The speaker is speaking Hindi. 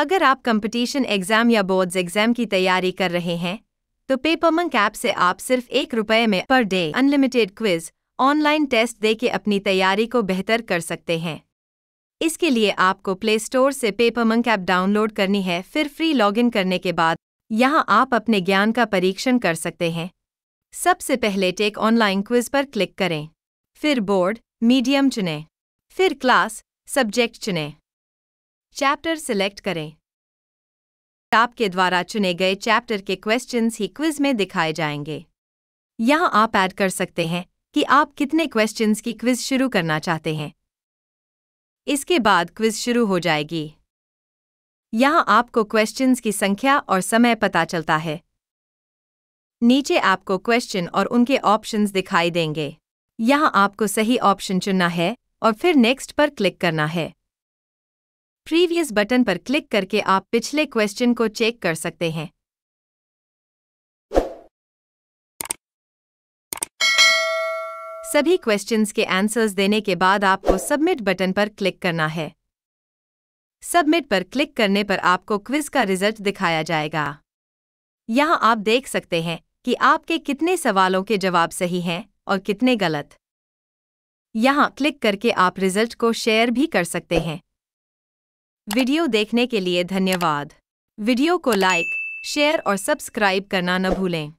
अगर आप कंपटीशन एग्जाम या बोर्ड्स एग्जाम की तैयारी कर रहे हैं तो पेपरमंक ऐप से आप सिर्फ एक रुपये में per day unlimited quiz online test दे के अपनी तैयारी को बेहतर कर सकते हैं इसके लिए आपको प्ले स्टोर से पेपरमंक ऐप डाउनलोड करनी है फिर फ्री लॉगिन करने के बाद यहाँ आप अपने ज्ञान का परीक्षण कर सकते हैं सबसे पहले टेक ऑनलाइन क्विज पर क्लिक करें फिर बोर्ड मीडियम चुनें फिर क्लास सब्जेक्ट चुनें चैप्टर सिलेक्ट करें आपके द्वारा चुने गए चैप्टर के क्वेश्चंस ही क्विज में दिखाए जाएंगे यहाँ आप ऐड कर सकते हैं कि आप कितने क्वेश्चंस की क्विज शुरू करना चाहते हैं इसके बाद क्विज शुरू हो जाएगी यहाँ आपको क्वेश्चंस की संख्या और समय पता चलता है नीचे आपको क्वेश्चन और उनके ऑप्शंस दिखाई देंगे यहाँ आपको सही ऑप्शन चुनना है और फिर नेक्स्ट पर क्लिक करना है प्रीवियस बटन पर क्लिक करके आप पिछले क्वेश्चन को चेक कर सकते हैं सभी क्वेश्चंस के आंसर्स देने के बाद आपको सबमिट बटन पर क्लिक करना है सबमिट पर क्लिक करने पर आपको क्विज का रिजल्ट दिखाया जाएगा यहाँ आप देख सकते हैं कि आपके कितने सवालों के जवाब सही हैं और कितने गलत यहाँ क्लिक करके आप रिजल्ट को शेयर भी कर सकते हैं वीडियो देखने के लिए धन्यवाद वीडियो को लाइक शेयर और सब्सक्राइब करना न भूलें